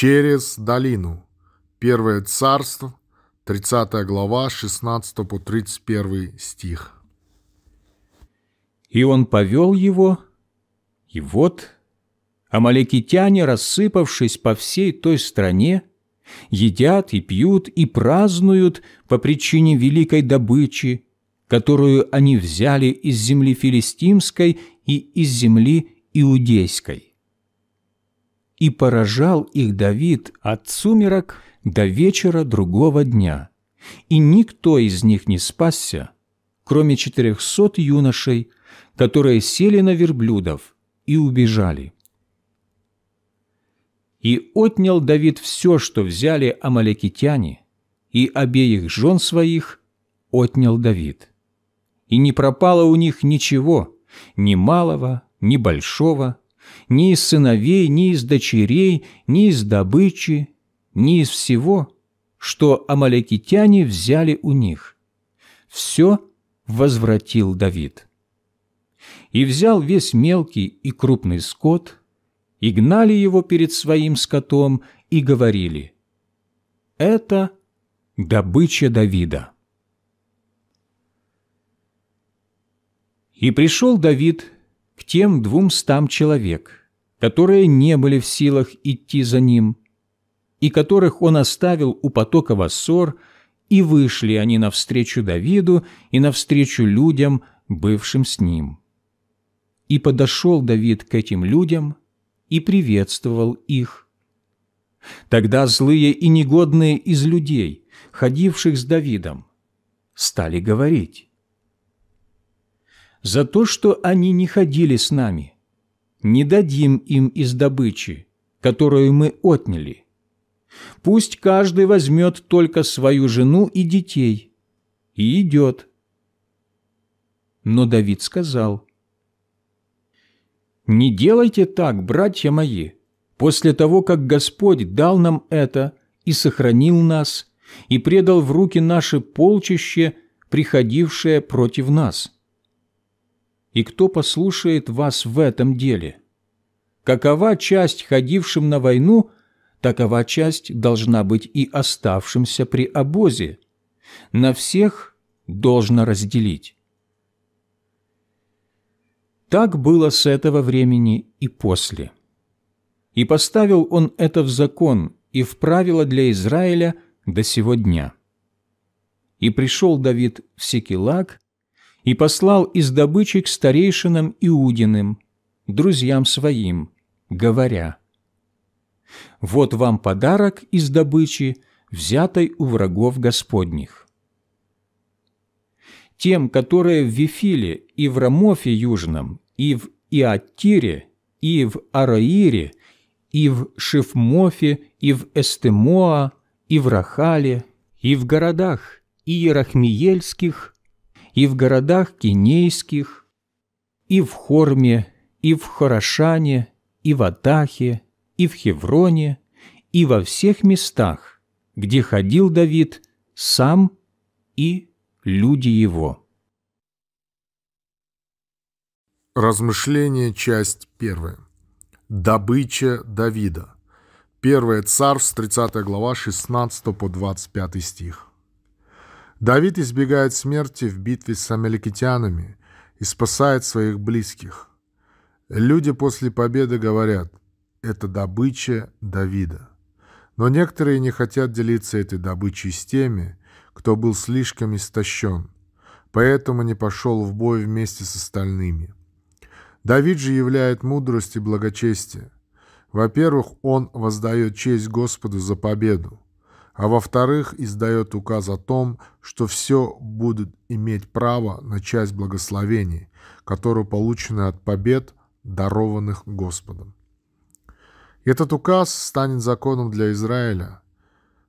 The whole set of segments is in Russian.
Через долину. Первое царство, 30 глава, 16 по 31 стих. И он повел его, и вот амалекитяне, рассыпавшись по всей той стране, едят и пьют и празднуют по причине великой добычи, которую они взяли из земли филистимской и из земли иудейской и поражал их Давид от сумерок до вечера другого дня, и никто из них не спасся, кроме четырехсот юношей, которые сели на верблюдов и убежали. И отнял Давид все, что взяли амалекитяне, и обеих жен своих отнял Давид. И не пропало у них ничего, ни малого, ни большого, ни из сыновей, ни из дочерей, ни из добычи, ни из всего, что амаликитяне взяли у них. Все возвратил Давид. И взял весь мелкий и крупный скот, и гнали его перед своим скотом, и говорили, «Это добыча Давида». И пришел Давид к тем двумстам человек, которые не были в силах идти за ним, и которых он оставил у потока Вассор, и вышли они навстречу Давиду и навстречу людям, бывшим с ним. И подошел Давид к этим людям и приветствовал их. Тогда злые и негодные из людей, ходивших с Давидом, стали говорить, за то, что они не ходили с нами. Не дадим им из добычи, которую мы отняли. Пусть каждый возьмет только свою жену и детей, и идет. Но Давид сказал, «Не делайте так, братья мои, после того, как Господь дал нам это и сохранил нас, и предал в руки наши полчище, приходившее против нас» и кто послушает вас в этом деле? Какова часть ходившим на войну, такова часть должна быть и оставшимся при обозе. На всех должно разделить. Так было с этого времени и после. И поставил он это в закон и в правила для Израиля до сего дня. И пришел Давид в Секелак и послал из добычи к старейшинам Иудиным, друзьям своим, говоря, «Вот вам подарок из добычи, взятой у врагов Господних». Тем, которые в Вифиле и в Рамофе Южном, и в Иаттире, и в Араире, и в Шифмофе, и в Эстемоа, и в Рахале, и в городах Иерахмиельских, и в городах Кинейских, и в Хорме, и в Хорошане, и в Атахе, и в Хевроне, и во всех местах, где ходил Давид сам и люди его. Размышление, часть первая. Добыча Давида. Первое царств, 30 глава, 16 по 25 стих. Давид избегает смерти в битве с амеликитянами и спасает своих близких. Люди после победы говорят, это добыча Давида. Но некоторые не хотят делиться этой добычей с теми, кто был слишком истощен, поэтому не пошел в бой вместе с остальными. Давид же являет мудрость и благочестие. Во-первых, он воздает честь Господу за победу – а во-вторых, издает указ о том, что все будут иметь право на часть благословений, которые получены от побед, дарованных Господом. Этот указ станет законом для Израиля.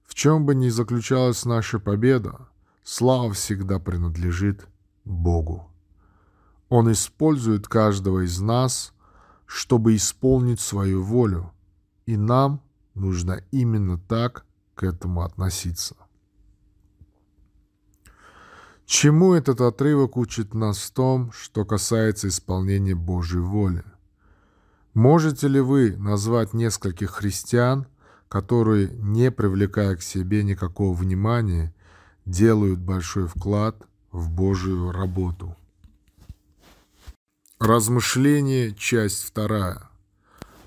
В чем бы ни заключалась наша победа, слава всегда принадлежит Богу. Он использует каждого из нас, чтобы исполнить свою волю, и нам нужно именно так – к этому относиться. Чему этот отрывок учит нас в том, что касается исполнения Божьей воли? Можете ли вы назвать нескольких христиан, которые, не привлекая к себе никакого внимания, делают большой вклад в Божью работу? Размышление, часть вторая.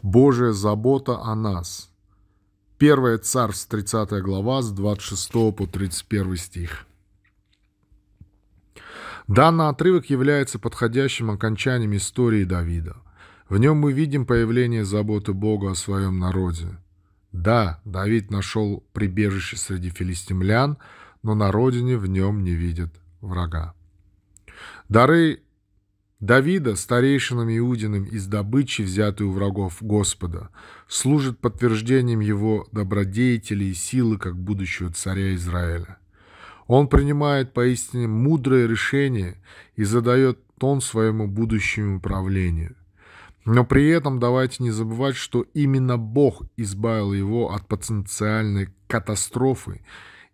Божья забота о нас – 1 Царств, 30 глава, с 26 по 31 стих. Данный отрывок является подходящим окончанием истории Давида. В нем мы видим появление заботы Бога о своем народе. Да, Давид нашел прибежище среди филистимлян, но на родине в нем не видят врага. Дары Давида, старейшинам Иудиным из добычи, взятую у врагов Господа, служит подтверждением его добродетелей и силы как будущего царя Израиля. Он принимает поистине мудрое решение и задает тон своему будущему правлению. Но при этом давайте не забывать, что именно Бог избавил его от потенциальной катастрофы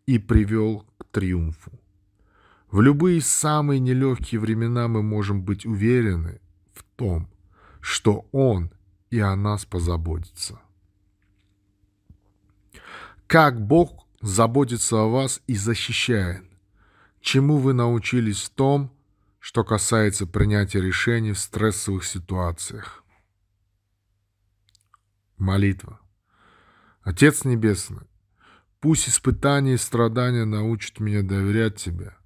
и привел к триумфу. В любые самые нелегкие времена мы можем быть уверены в том, что Он и о нас позаботится. Как Бог заботится о вас и защищает, чему вы научились в том, что касается принятия решений в стрессовых ситуациях. Молитва. Отец Небесный, пусть испытания и страдания научат меня доверять Тебе,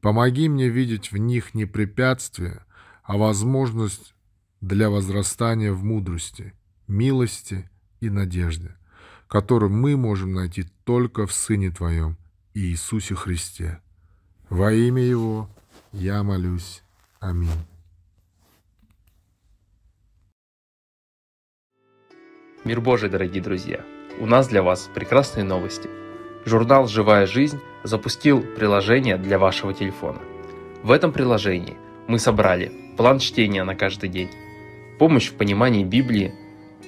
Помоги мне видеть в них не препятствие, а возможность для возрастания в мудрости, милости и надежде, которую мы можем найти только в Сыне Твоем, Иисусе Христе. Во имя Его я молюсь. Аминь. Мир Божий, дорогие друзья! У нас для вас прекрасные новости. Журнал «Живая жизнь» запустил приложение для вашего телефона. В этом приложении мы собрали план чтения на каждый день, помощь в понимании Библии,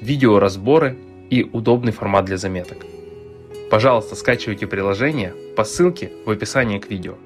видеоразборы и удобный формат для заметок. Пожалуйста, скачивайте приложение по ссылке в описании к видео.